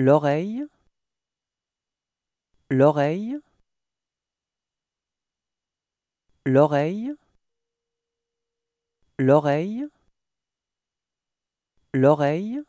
l'oreille, l'oreille, l'oreille, l'oreille, l'oreille,